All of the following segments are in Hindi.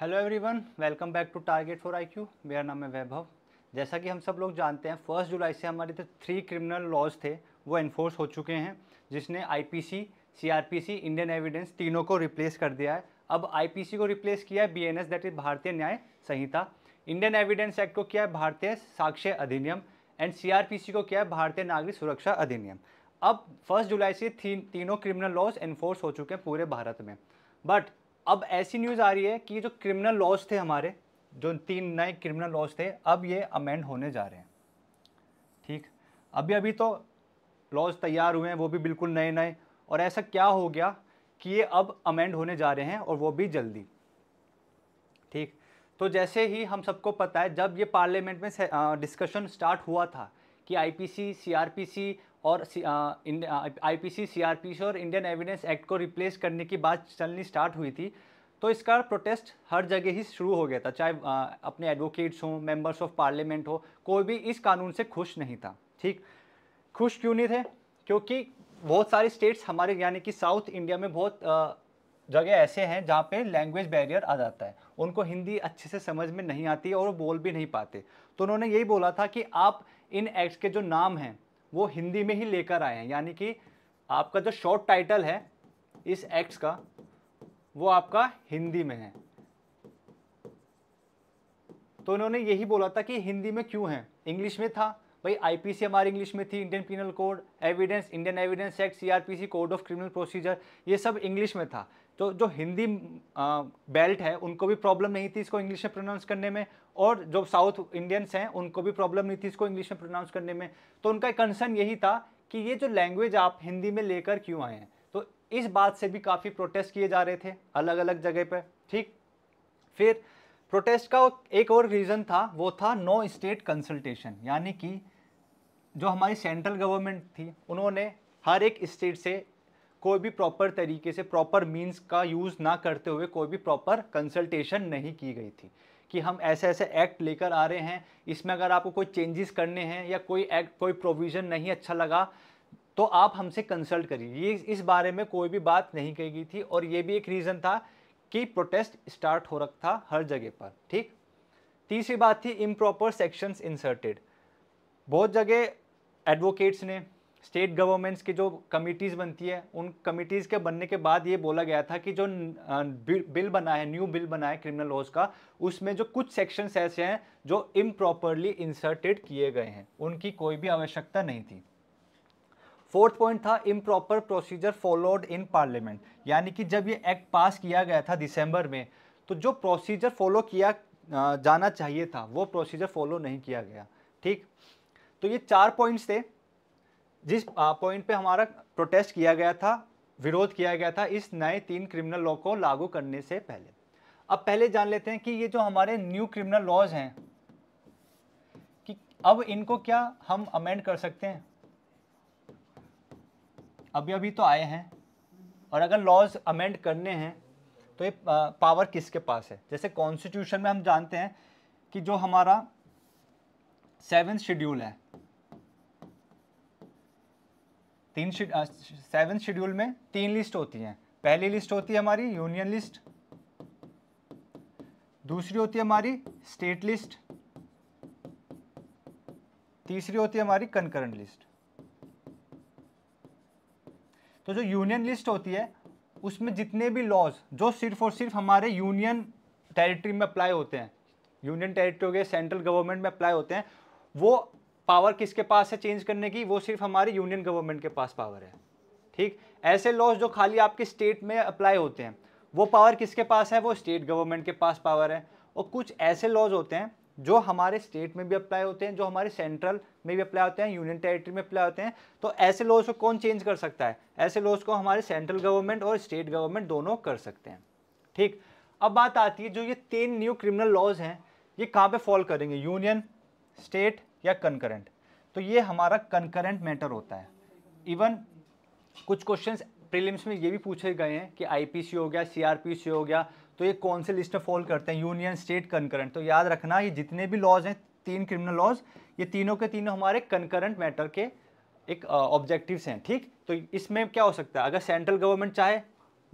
Hello everyone welcome back to target for IQ मेरा नाम है वैभव जैसा कि हम सब लोग जानते हैं फर्स्ट जुलाई से हमारे जो थ्री क्रिमिनल लॉज थे वो एनफोर्स हो चुके हैं जिसने आईपीसी सीआरपीसी इंडियन एविडेंस तीनों को रिप्लेस कर दिया है अब आईपीसी को रिप्लेस किया है बीएनएस दैट इज भारतीय न्याय संहिता इंडियन एविडेंस एक्ट को किया है भारतीय साक्ष्य अधिनियम एंड सी को किया है भारतीय नागरिक सुरक्षा अधिनियम अब फर्स्ट जुलाई से तीनों क्रिमिनल लॉज एनफोर्स हो चुके हैं पूरे भारत में बट अब ऐसी न्यूज़ आ रही है कि जो क्रिमिनल लॉज थे हमारे जो तीन नए क्रिमिनल लॉज थे अब ये अमेंड होने जा रहे हैं ठीक अभी अभी तो लॉज तैयार हुए हैं वो भी बिल्कुल नए नए और ऐसा क्या हो गया कि ये अब अमेंड होने जा रहे हैं और वो भी जल्दी ठीक तो जैसे ही हम सबको पता है जब ये पार्लियामेंट में डिस्कशन स्टार्ट हुआ था कि आईपीसी सीआरपीसी और आईपीसी सीआरपीसी और इंडियन एविडेंस एक्ट को रिप्लेस करने की बात चलनी स्टार्ट हुई थी तो इसका प्रोटेस्ट हर जगह ही शुरू हो गया था चाहे अपने एडवोकेट्स हों मेंबर्स ऑफ पार्लियामेंट हो कोई भी इस कानून से खुश नहीं था ठीक खुश क्यों नहीं थे क्योंकि बहुत सारे स्टेट्स हमारे यानी कि साउथ इंडिया में बहुत जगह ऐसे हैं जहाँ पे लैंग्वेज बैरियर आ जाता है उनको हिंदी अच्छे से समझ में नहीं आती और वो बोल भी नहीं पाते तो उन्होंने यही बोला था कि आप इन एक्ट्स के जो नाम हैं वो हिंदी में ही लेकर आए हैं यानी कि आपका जो शॉर्ट टाइटल है इस एक्ट का वो आपका हिंदी में है तो उन्होंने यही बोला था कि हिंदी में क्यों है इंग्लिश में था भाई आईपीसी हमारे इंग्लिश में थी Indian penal code evidence Indian evidence act CrPC code of criminal procedure ये सब इंग्लिश में था तो जो हिंदी बेल्ट है उनको भी प्रॉब्लम नहीं थी इसको इंग्लिश में प्रोनाउंस करने में और जो साउथ इंडियंस हैं उनको भी प्रॉब्लम नहीं थी इसको इंग्लिश में प्रोनाउंस करने में तो उनका कंसर्न यही था कि ये जो लैंग्वेज आप हिंदी में लेकर क्यों आए हैं तो इस बात से भी काफ़ी प्रोटेस्ट किए जा रहे थे अलग अलग जगह पर ठीक फिर प्रोटेस्ट का एक और रीज़न था वो था नो स्टेट कंसल्टेशन यानी कि जो हमारी सेंट्रल गवर्नमेंट थी उन्होंने हर एक स्टेट से कोई भी प्रॉपर तरीके से प्रॉपर मीन्स का यूज़ ना करते हुए कोई भी प्रॉपर कंसल्टेशन नहीं की गई थी कि हम ऐसे ऐसे एक्ट लेकर आ रहे हैं इसमें अगर आपको कोई चेंजेस करने हैं या कोई एक्ट कोई प्रोविज़न नहीं अच्छा लगा तो आप हमसे कंसल्ट करिए ये इस बारे में कोई भी बात नहीं कही गई थी और ये भी एक रीज़न था कि प्रोटेस्ट स्टार्ट हो रखा था हर जगह पर ठीक तीसरी बात थी इम्प्रॉपर सेक्शंस इंसर्टेड बहुत जगह एडवोकेट्स ने स्टेट गवर्नमेंट्स की जो कमिटीज़ बनती है उन कमिटीज़ के बनने के बाद ये बोला गया था कि जो बिल बना है न्यू बिल बना है क्रिमिनल लॉज का उसमें जो कुछ सेक्शंस ऐसे हैं जो इम्प्रॉपरली इंसर्टेड किए गए हैं उनकी कोई भी आवश्यकता नहीं थी फोर्थ पॉइंट था improper procedure followed in parliament यानी कि जब ये एक्ट पास किया गया था दिसंबर में तो जो प्रोसीजर फॉलो किया जाना चाहिए था वो प्रोसीजर फॉलो नहीं किया गया ठीक तो ये चार पॉइंट्स थे जिस पॉइंट पे हमारा प्रोटेस्ट किया गया था विरोध किया गया था इस नए तीन क्रिमिनल लॉ को लागू करने से पहले अब पहले जान लेते हैं कि ये जो हमारे न्यू क्रिमिनल लॉज हैं कि अब इनको क्या हम अमेंड कर सकते हैं अभी अभी तो आए हैं और अगर लॉज अमेंड करने हैं तो ये पावर किसके पास है जैसे कॉन्स्टिट्यूशन में हम जानते हैं कि जो हमारा सेवन शेड्यूल है तीन सेवन शेड्यूल में तीन लिस्ट होती हैं पहली लिस्ट होती है हमारी यूनियन लिस्ट दूसरी होती है हमारी स्टेट लिस्ट तीसरी होती है हमारी कंकरेंट लिस्ट तो जो यूनियन लिस्ट होती है उसमें जितने भी लॉज जो सिर्फ और सिर्फ हमारे यूनियन टेरिटरी में अप्लाई होते हैं यूनियन टेरिटरी हो गए सेंट्रल गवर्नमेंट में अप्लाई होते हैं वो पावर किसके पास है चेंज करने की वो सिर्फ हमारी यूनियन गवर्नमेंट के पास पावर है ठीक ऐसे लॉज जो खाली आपके स्टेट में अप्लाई होते हैं वो पावर किसके पास है वो स्टेट गवर्नमेंट के पास पावर है और कुछ ऐसे लॉज होते हैं जो हमारे स्टेट में भी अप्लाई होते हैं जो हमारे सेंट्रल में भी अप्लाई होते हैं यूनियन टेरिटरी में अप्लाई होते हैं तो ऐसे लॉज को कौन चेंज कर सकता है ऐसे लॉज को हमारे सेंट्रल गवर्नमेंट और स्टेट गवर्नमेंट दोनों कर सकते हैं ठीक अब बात आती है जो ये तीन न्यू क्रिमिनल लॉज हैं ये कहाँ पे फॉल करेंगे यूनियन स्टेट या कंकरेंट तो ये हमारा कंकरेंट मैटर होता है इवन कुछ क्वेश्चंस प्रीलिम्स में ये भी पूछे गए हैं कि आईपीसी हो गया सीआरपीसी हो गया तो ये कौन से लिस्ट में फॉल करते हैं यूनियन स्टेट कंकरेंट तो याद रखना ये जितने भी लॉज हैं तीन क्रिमिनल लॉज ये तीनों के तीनों हमारे कंकरेंट मैटर के एक ऑब्जेक्टिव्स हैं ठीक तो इसमें क्या हो सकता है अगर सेंट्रल गवर्नमेंट चाहे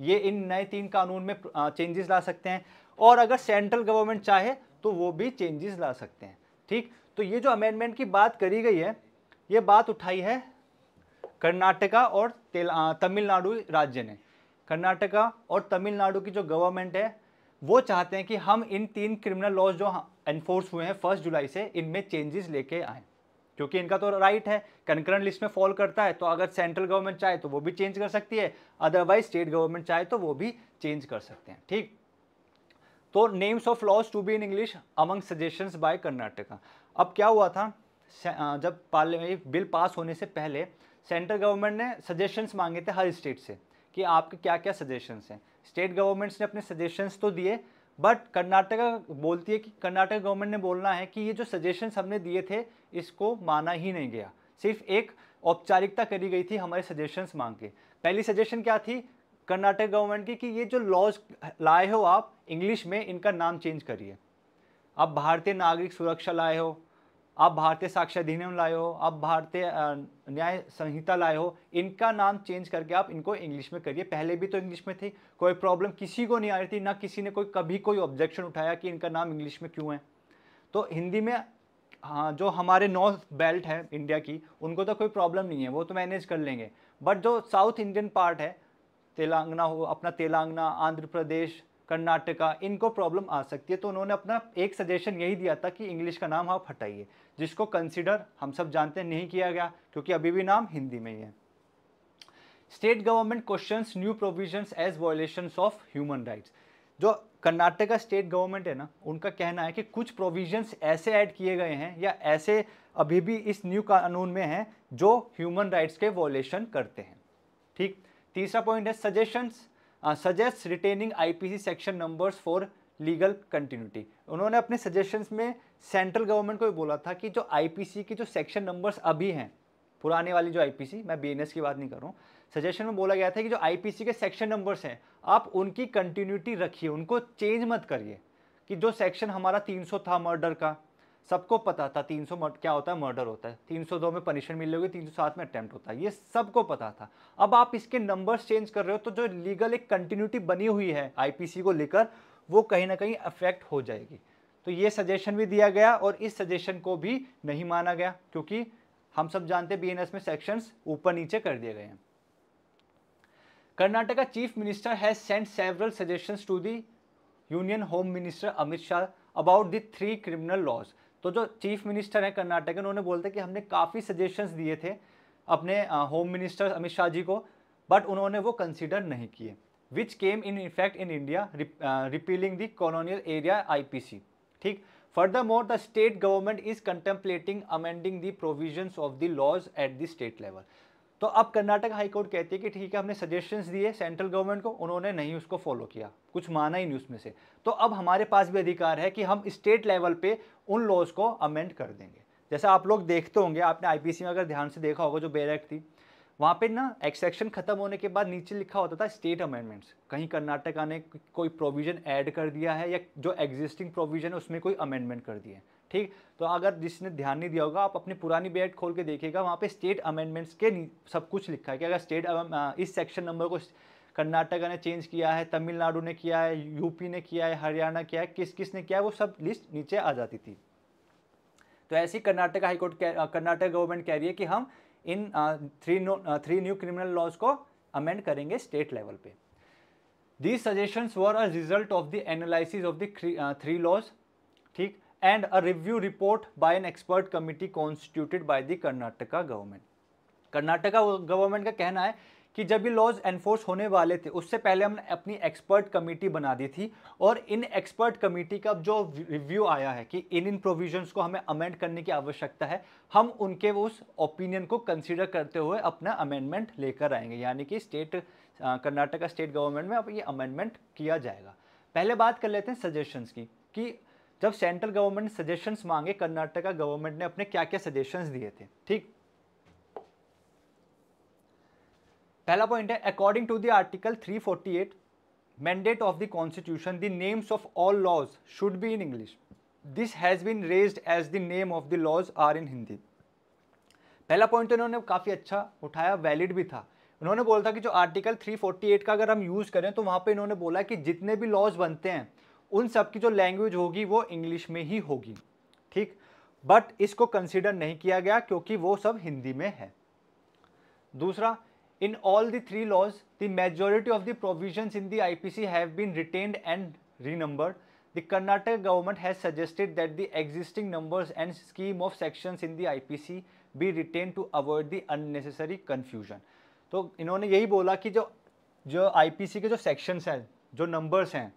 ये इन नए तीन कानून में चेंजेस ला सकते हैं और अगर सेंट्रल गवर्नमेंट चाहे तो वो भी चेंजेस ला सकते हैं ठीक तो ये जो अमेंडमेंट की बात करी गई है ये बात उठाई है कर्नाटका और तमिलनाडु राज्य ने कर्नाटका और तमिलनाडु की जो गवर्नमेंट है वो चाहते हैं कि हम इन तीन क्रिमिनल लॉज जो एनफोर्स हुए हैं फर्स्ट जुलाई से इनमें चेंजेस लेके आए क्योंकि इनका तो राइट है कंकरेंट लिस्ट में फॉल करता है तो अगर सेंट्रल गवर्नमेंट चाहे तो वो भी चेंज कर सकती है अदरवाइज स्टेट गवर्नमेंट चाहे तो वो भी चेंज कर सकते हैं ठीक तो names of laws to be in English among suggestions by Karnataka अब क्या हुआ था जब पार्लियामेंट बिल पास होने से पहले सेंट्रल गवर्नमेंट ने सजेशंस मांगे थे हर स्टेट से कि आपके क्या क्या सजेशंस हैं स्टेट गवर्नमेंट्स ने अपने सजेशंस तो दिए बट कर्नाटका बोलती है कि कर्नाटक गवर्नमेंट ने बोलना है कि ये जो सजेशंस हमने दिए थे इसको माना ही नहीं गया सिर्फ एक औपचारिकता करी गई थी हमारे सजेशंस मांग के पहली सजेशन क्या थी कर्नाटक गवर्नमेंट की कि ये जो लॉज लाए हो आप इंग्लिश में इनका नाम चेंज करिए आप भारतीय नागरिक सुरक्षा लाए हो आप भारतीय साक्ष्य अधिनियम लाए हो आप भारतीय न्याय संहिता लाए हो इनका नाम चेंज करके आप इनको इंग्लिश में करिए पहले भी तो इंग्लिश में थी कोई प्रॉब्लम किसी को नहीं आ रही थी ना किसी ने कोई कभी कोई ऑब्जेक्शन उठाया कि इनका नाम इंग्लिश में क्यों है तो हिंदी में हाँ जो हमारे नॉर्थ बेल्ट है इंडिया की उनको तो कोई प्रॉब्लम नहीं है वो तो मैनेज कर लेंगे बट जो साउथ इंडियन पार्ट है तेलंगाना हो अपना तेलंगाना आंध्र प्रदेश कर्नाटका इनको प्रॉब्लम आ सकती है तो उन्होंने अपना एक सजेशन यही दिया था कि इंग्लिश का नाम आप हटाइए जिसको कंसिडर हम सब जानते हैं नहीं किया गया क्योंकि अभी भी नाम हिंदी में ही है state government question new provision as violation of human rights जो कर्नाटका स्टेट गवर्नमेंट है ना उनका कहना है कि कुछ प्रोविजंस ऐसे ऐड किए गए हैं या ऐसे अभी भी इस न्यू कानून में हैं जो ह्यूमन राइट्स के वॉलेशन करते हैं ठीक तीसरा पॉइंट है suggestions suggest retaining IPC section numbers for legal continuity उन्होंने अपने सजेशंस में सेंट्रल गवर्नमेंट को भी बोला था कि जो आईपीसी की जो सेक्शन नंबर्स अभी हैं पुराने वाली जो आईपीसी मैं बीएनएस की बात नहीं कर रहा हूँ सजेशन में बोला गया था कि जो आईपीसी के सेक्शन नंबर्स हैं आप उनकी कंटिन्यूटी रखिए उनको चेंज मत करिए कि जो सेक्शन हमारा 300 था मर्डर का सबको पता था 300 क्या होता है मर्डर होता है 302 में पनिशमेंट मिल होगी सात में अटैम्प्ट होता है ये सबको पता था अब आप इसके नंबर्स चेंज कर रहे हो तो जो लीगल एक कंटिन्यूटी बनी हुई है आईपीसी को लेकर वो कहीं ना कहीं अफेक्ट हो जाएगी तो ये सजेशन भी दिया गया और इस सजेशन को भी नहीं माना गया क्योंकि हम सब जानते बी में सेक्शंस ऊपर नीचे कर दिए गए हैं Karnataka chief minister has sent several suggestion to the union home minister Amit Shah about the three criminal laws तो जो चीफ मिनिस्टर हैं कर्नाटक उन्होंने बोलते कि हमने काफ़ी सजेशंस दिए थे अपने होम मिनिस्टर अमित शाह जी को बट उन्होंने वो कंसिडर नहीं किए which came in effect in India repealing the colonial era see ठीक more the state government is contemplating amending the provisions of the laws at the state level तो अब कर्नाटक हाईकोर्ट कहती है कि ठीक है हमने सजेशंस दिए सेंट्रल गवर्नमेंट को उन्होंने नहीं उसको फॉलो किया कुछ माना ही नहीं उसमें से तो अब हमारे पास भी अधिकार है कि हम स्टेट लेवल पे उन लॉज को अमेंड कर देंगे जैसा आप लोग देखते होंगे आपने आईपीसी में अगर ध्यान से देखा होगा जो एक्ट थी वहाँ पे ना एक्सेक्शन खत्म होने के बाद नीचे लिखा होता था स्टेट अमेंडमेंट्स कहीं कर्नाटका ने कोई प्रोविजन ऐड कर दिया है या जो एग्जिस्टिंग प्रोविजन है उसमें कोई अमेंडमेंट कर दिए ठीक तो अगर जिसने ध्यान नहीं दिया होगा आप अपनी पुरानी बेट खोल के देखिएगा वहाँ पे स्टेट अमेंडमेंट्स के सब कुछ लिखा है कि अगर स्टेट इस सेक्शन नंबर को कर्नाटका ने चेंज किया है तमिलनाडु ने किया है यूपी ने किया है हरियाणा किया है किस किस ने किया है वो सब लिस्ट नीचे आ जाती थी तो ऐसी कर्नाटक हाईकोर्ट कर्नाटक गवर्नमेंट कह रही है कि हम इन three no three new criminal laws को अमेंड करेंगे स्टेट लेवल पे these suggestions were a result of the analysis of the three laws ठीक and a review report by an expert committee constituted by the Karnataka government Karnataka government का कहना है कि जब ये लॉज एनफोर्स होने वाले थे उससे पहले हमने अपनी एक्सपर्ट कमेटी बना दी थी और इन एक्सपर्ट कमेटी का जो रिव्यू आया है कि इन इन प्रोविजंस को हमें अमेंड करने की आवश्यकता है हम उनके उस ओपिनियन को कंसिडर करते हुए अपना अमेंडमेंट लेकर आएंगे यानी कि स्टेट कर्नाटका स्टेट गवर्नमेंट में अब ये अमेंडमेंट किया जाएगा पहले बात कर लेते हैं सजेशंस की कि जब सेंट्रल गवर्नमेंट सजेशंस मांगे कर्नाटका गवर्नमेंट ने अपने क्या क्या सजेशंस दिए थे ठीक पहला पॉइंट है according to the article 348 mandate of the constitution the names of all laws should be in English this has been raise as the name of the laws are in Hindi पहला पॉइंट इन्होंने काफ़ी अच्छा उठाया वैलिड भी था उन्होंने बोला था कि जो आर्टिकल 348 का अगर हम यूज़ करें तो वहां पे इन्होंने बोला कि जितने भी लॉज बनते हैं उन सब की जो लैंग्वेज होगी वो इंग्लिश में ही होगी ठीक बट इसको कंसिडर नहीं किया गया क्योंकि वो सब हिंदी में है दूसरा in all the three laws the majority of the provision in the I P C have been retained and the Karnataka government has suggested that the existing numbers and scheme of section in the I P C be retain to avoid the unnecessary confusion तो इन्होंने यही बोला कि जो जो आई पी सी के जो सेक्शंस हैं जो नंबर्स हैं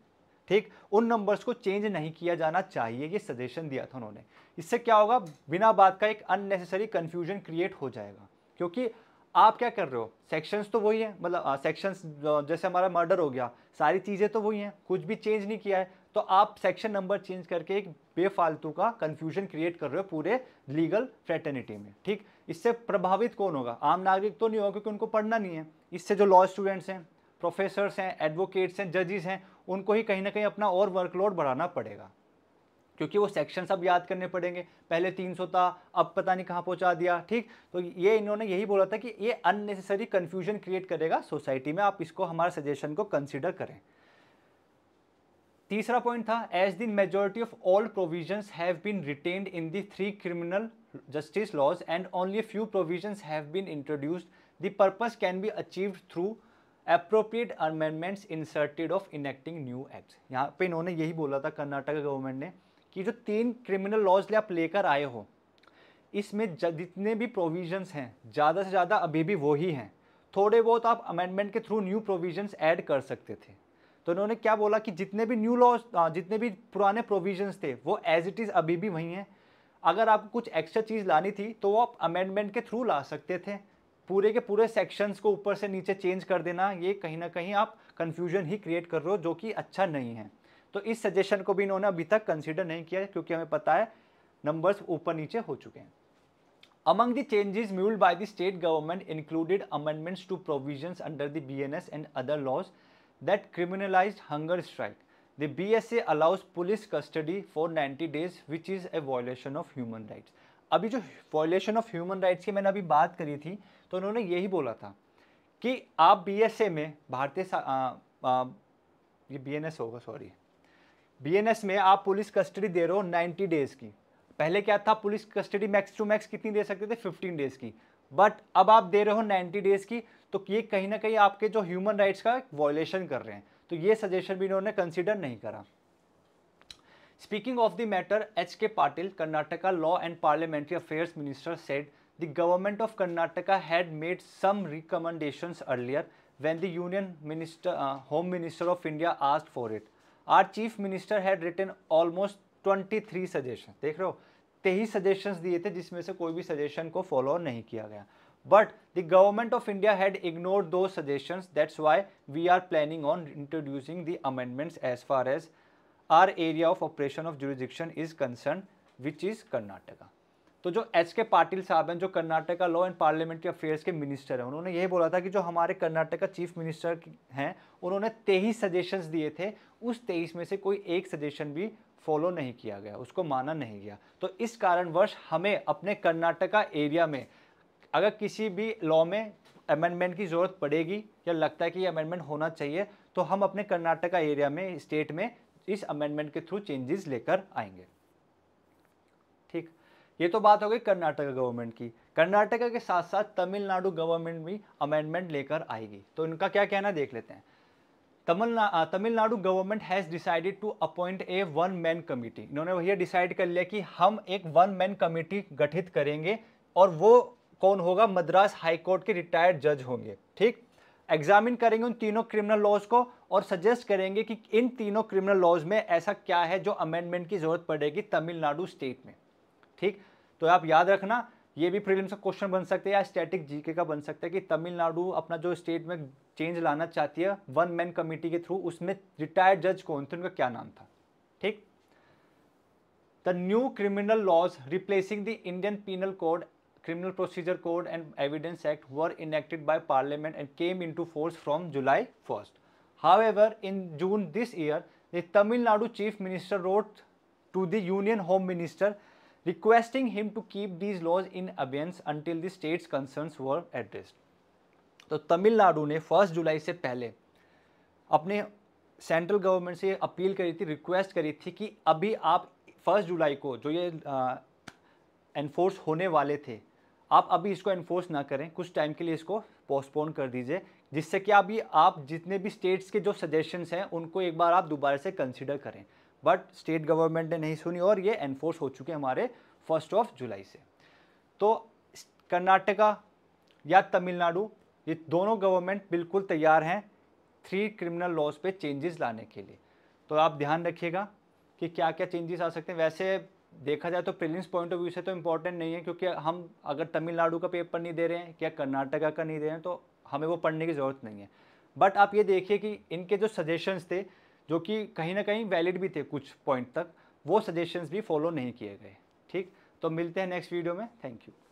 ठीक उन नंबर्स को चेंज नहीं किया जाना चाहिए ये सजेशन दिया था उन्होंने इससे क्या होगा बिना बात का एक अननेसेसरी कन्फ्यूजन क्रिएट हो जाएगा क्योंकि आप क्या कर रहे हो सेक्शंस तो वही हैं मतलब सेक्शंस हाँ, जैसे हमारा मर्डर हो गया सारी चीज़ें तो वही हैं कुछ भी चेंज नहीं किया है तो आप सेक्शन नंबर चेंज करके एक बेफालतू का कन्फ्यूजन क्रिएट कर रहे हो पूरे लीगल फ्रेटर्निटी में ठीक इससे प्रभावित कौन होगा आम नागरिक तो नहीं होगा क्योंकि उनको पढ़ना नहीं है इससे जो लॉ स्टूडेंट्स हैं प्रोफेसर्स हैं एडवोकेट्स हैं जजेस हैं उनको ही कहीं ना कहीं अपना और वर्कलोड बढ़ाना पड़ेगा क्योंकि वो सेक्शन सब याद करने पड़ेंगे पहले 300 था अब पता नहीं कहाँ पहुँचा दिया ठीक तो ये इन्होंने यही बोला था कि ये अननेसेसरी कन्फ्यूजन क्रिएट करेगा सोसाइटी में आप इसको हमारे सजेशन को कंसिडर करें तीसरा पॉइंट था as the majority of all provision have been retained in the three criminal justice laws and only few provisions have been introduced the purpose can be achieved through appropriate amendments inserted of enacting new act यहाँ पे इन्होंने यही बोला था कर्नाटक गवर्नमेंट ने कि जो तीन क्रिमिनल लॉज आप लेकर आए हो इसमें जितने भी प्रोविजंस हैं ज़्यादा से ज़्यादा अभी भी वही हैं थोड़े बहुत आप अमेंडमेंट के थ्रू न्यू प्रोविजंस ऐड कर सकते थे तो उन्होंने क्या बोला कि जितने भी न्यू लॉज जितने भी पुराने प्रोविजंस थे वो एज इट इज़ अभी भी वहीं हैं अगर आपको कुछ एक्स्ट्रा चीज़ लानी थी तो वो आप अमेंडमेंट के थ्रू ला सकते थे पूरे के पूरे सेक्शंस को ऊपर से नीचे चेंज कर देना ये कहीं ना कहीं आप कन्फ्यूजन ही क्रिएट कर रहे हो जो कि अच्छा नहीं है तो इस सजेशन को भी इन्होंने अभी तक कंसिडर नहीं किया क्योंकि हमें पता है नंबर्स ऊपर नीचे हो चुके हैं among the changes mooted by the state government included amendments to provisions under the B N S and other laws that criminalise hunger strike the B S A allows police custody for ninety days which is a violation of human rights अभी जो वॉयलेशन ऑफ ह्यूमन राइट्स की मैंने अभी बात करी थी तो उन्होंने यही बोला था कि आप बी में भारतीय ये बी होगा सॉरी बी में आप पुलिस कस्टडी दे रहे हो नाइन्टी डेज़ की पहले क्या था police custody max to max कितनी दे सकते थे फिफ्टीन डेज़ की बट अब आप दे रहे हो नाइन्टी डेज़ की तो ये कहीं ना कहीं आपके जो ह्यूमन राइट्स का वॉयलेशन कर रहे हैं तो ये सजेशन भी इन्होंने कंसिडर नहीं करा speaking of the matter H K Patil Karnataka law and parliamentary affairs minister said the government of Karnataka had made some recommendations earlier when the Union Minister, uh, Home Minister of India asked for it. Our Chief Minister had written almost 23 suggestions. देख रहे हो तेईस सजेशंस दिए थे जिसमें से कोई भी सजेशन को फॉलो नहीं किया गया but the government of India had ignore two suggestions that's why we are planning on introducing the amendments as far as our area of operation of jurisdiction is concern which is Karnataka तो जो एच के पाटिल साहब हैं जो कर्नाटक का लॉ एंड पार्लियामेंट्री अफेयर्स के मिनिस्टर हैं उन्होंने यही बोला था कि जो हमारे कर्नाटक का चीफ मिनिस्टर हैं उन्होंने तेईस सजेशंस दिए थे उस तेईस में से कोई एक सजेशन भी फॉलो नहीं किया गया उसको माना नहीं गया तो इस कारणवश हमें अपने कर्नाटका एरिया में अगर किसी भी लॉ में अमेंडमेंट की ज़रूरत पड़ेगी या लगता है कि ये अमेंडमेंट होना चाहिए तो हम अपने कर्नाटका एरिया में स्टेट में इस अमेंडमेंट के थ्रू चेंजेस लेकर आएंगे ये तो बात हो गई कर्नाटका गवर्नमेंट की कर्नाटका के साथ साथ तमिलनाडु गवर्नमेंट भी अमेंडमेंट लेकर आएगी तो इनका क्या कहना देख लेते हैं तमिलना Tamil Nadu government has decided to appoint a one man committee इन्होंने भैया डिसाइड कर लिया कि हम एक वन मैन कमेटी गठित करेंगे और वो कौन होगा मद्रास हाई कोर्ट के रिटायर्ड जज होंगे ठीक एग्जामिन करेंगे उन तीनों क्रिमिनल लॉज को और सजेस्ट करेंगे कि इन तीनों क्रिमिनल लॉज में ऐसा क्या है जो अमेंडमेंट की जरूरत पड़ेगी तमिलनाडु स्टेट में ठीक तो आप याद रखना ये भी प्रीलिम्स का क्वेश्चन बन सकते हैं या स्टैटिक जीके का बन सकता है कि तमिलनाडु अपना जो स्टेट में चेंज लाना चाहती है वन मैन कमिटी के थ्रू उसमें रिटायर्ड जज कौन थे उनका क्या नाम था ठीक the new criminal laws replacing the Indian penal code criminal procedure code and evidence act were enacted by parliament and came in force from July first how in June this year the Tamil Nadu chief minister wrote to the union home minister requesting him to keep these laws in abeyance until the state's concerns were addressed. तो तमिलनाडु ने फर्स्ट जुलाई से पहले अपने सेंट्रल गवर्नमेंट से अपील करी थी रिक्वेस्ट करी थी कि अभी आप फर्स्ट जुलाई को जो ये एनफोर्स होने वाले थे आप अभी इसको एनफोर्स ना करें कुछ टाइम के लिए इसको पोस्टपोन कर दीजिए जिससे कि अभी आप जितने भी स्टेट्स के जो सजेशंस हैं उनको एक बार आप दोबारा से कंसिडर करें बट स्टेट गवर्नमेंट ने नहीं सुनी और ये एनफोर्स हो चुके हमारे फर्स्ट ऑफ जुलाई से तो कर्नाटका या तमिलनाडु ये दोनों गवर्नमेंट बिल्कुल तैयार हैं थ्री क्रिमिनल लॉज पे चेंजेस लाने के लिए तो आप ध्यान रखिएगा कि क्या क्या चेंजेस आ सकते हैं वैसे देखा जाए तो प्रिलिम्स पॉइंट ऑफ व्यू से तो इम्पोर्टेंट नहीं है क्योंकि हम अगर तमिलनाडु का पेपर नहीं दे रहे हैं या कर्नाटका का नहीं दे रहे हैं तो हमें वो पढ़ने की ज़रूरत नहीं है बट आप ये देखिए कि इनके जो सजेशंस थे जो कि कहीं ना कहीं वैलिड भी थे कुछ पॉइंट तक वो सजेशंस भी फॉलो नहीं किए गए ठीक तो मिलते हैं नेक्स्ट वीडियो में थैंक यू